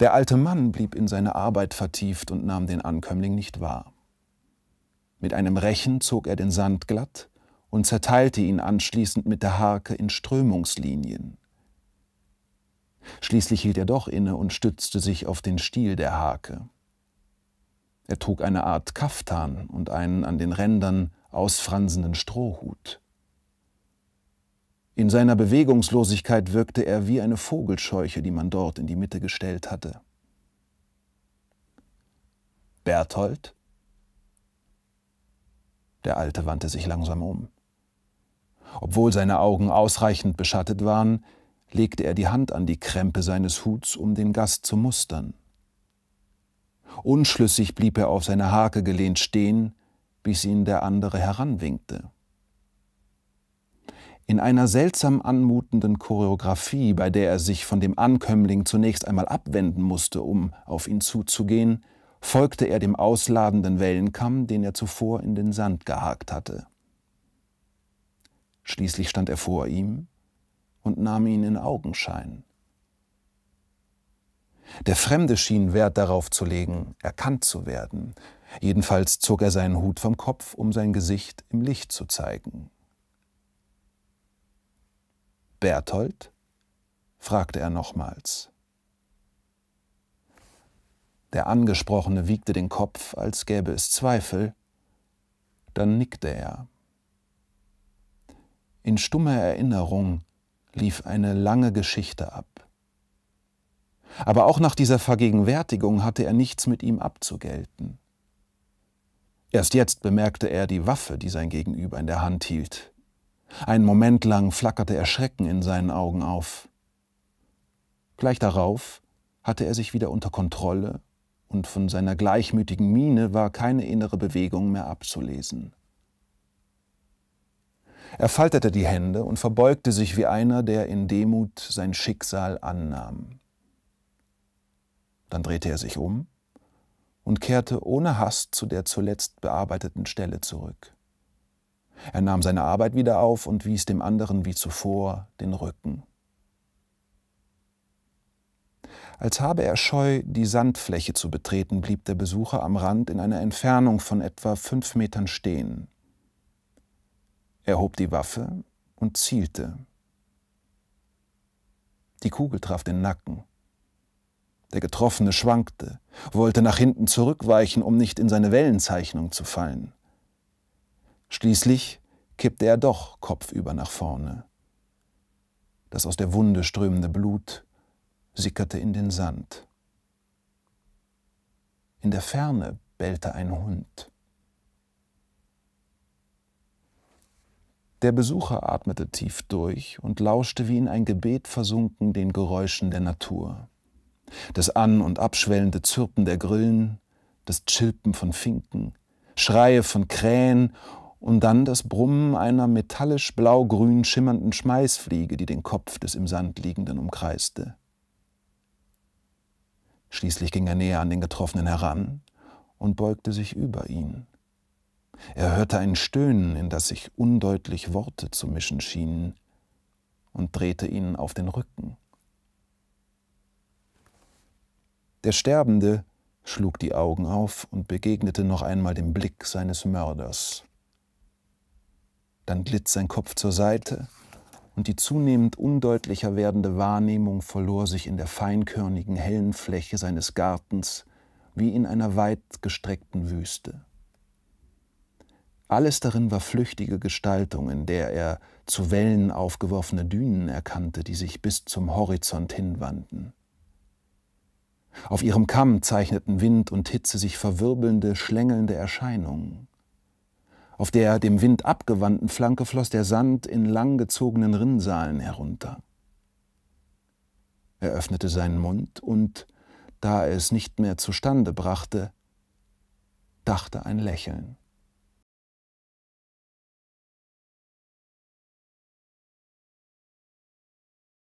Der alte Mann blieb in seine Arbeit vertieft und nahm den Ankömmling nicht wahr. Mit einem Rechen zog er den Sand glatt und zerteilte ihn anschließend mit der Harke in Strömungslinien. Schließlich hielt er doch inne und stützte sich auf den Stiel der Harke. Er trug eine Art Kaftan und einen an den Rändern ausfranzenden Strohhut. In seiner Bewegungslosigkeit wirkte er wie eine Vogelscheuche, die man dort in die Mitte gestellt hatte. Berthold? Der Alte wandte sich langsam um. Obwohl seine Augen ausreichend beschattet waren, legte er die Hand an die Krempe seines Huts, um den Gast zu mustern. Unschlüssig blieb er auf seine Hake gelehnt stehen, bis ihn der andere heranwinkte in einer seltsam anmutenden Choreografie, bei der er sich von dem Ankömmling zunächst einmal abwenden musste, um auf ihn zuzugehen, folgte er dem ausladenden Wellenkamm, den er zuvor in den Sand gehakt hatte. Schließlich stand er vor ihm und nahm ihn in Augenschein. Der Fremde schien Wert darauf zu legen, erkannt zu werden. Jedenfalls zog er seinen Hut vom Kopf, um sein Gesicht im Licht zu zeigen. Berthold? fragte er nochmals. Der Angesprochene wiegte den Kopf, als gäbe es Zweifel, dann nickte er. In stummer Erinnerung lief eine lange Geschichte ab. Aber auch nach dieser Vergegenwärtigung hatte er nichts mit ihm abzugelten. Erst jetzt bemerkte er die Waffe, die sein Gegenüber in der Hand hielt. Ein Moment lang flackerte Erschrecken in seinen Augen auf. Gleich darauf hatte er sich wieder unter Kontrolle und von seiner gleichmütigen Miene war keine innere Bewegung mehr abzulesen. Er faltete die Hände und verbeugte sich wie einer, der in Demut sein Schicksal annahm. Dann drehte er sich um und kehrte ohne Hast zu der zuletzt bearbeiteten Stelle zurück. Er nahm seine Arbeit wieder auf und wies dem anderen wie zuvor den Rücken. Als habe er scheu, die Sandfläche zu betreten, blieb der Besucher am Rand in einer Entfernung von etwa fünf Metern stehen. Er hob die Waffe und zielte. Die Kugel traf den Nacken. Der Getroffene schwankte, wollte nach hinten zurückweichen, um nicht in seine Wellenzeichnung zu fallen. Schließlich kippte er doch kopfüber nach vorne. Das aus der Wunde strömende Blut sickerte in den Sand. In der Ferne bellte ein Hund. Der Besucher atmete tief durch und lauschte wie in ein Gebet versunken den Geräuschen der Natur. Das an- und abschwellende Zirpen der Grillen, das Chilpen von Finken, Schreie von Krähen und dann das Brummen einer metallisch blaugrün schimmernden Schmeißfliege, die den Kopf des im Sand liegenden umkreiste. Schließlich ging er näher an den Getroffenen heran und beugte sich über ihn. Er hörte ein Stöhnen, in das sich undeutlich Worte zu mischen schienen, und drehte ihn auf den Rücken. Der Sterbende schlug die Augen auf und begegnete noch einmal dem Blick seines Mörders. Dann glitt sein Kopf zur Seite und die zunehmend undeutlicher werdende Wahrnehmung verlor sich in der feinkörnigen, hellen Fläche seines Gartens wie in einer weitgestreckten Wüste. Alles darin war flüchtige Gestaltung, in der er zu Wellen aufgeworfene Dünen erkannte, die sich bis zum Horizont hinwanden. Auf ihrem Kamm zeichneten Wind und Hitze sich verwirbelnde, schlängelnde Erscheinungen. Auf der dem Wind abgewandten Flanke floss der Sand in langgezogenen Rinnsalen herunter. Er öffnete seinen Mund und, da er es nicht mehr zustande brachte, dachte ein Lächeln.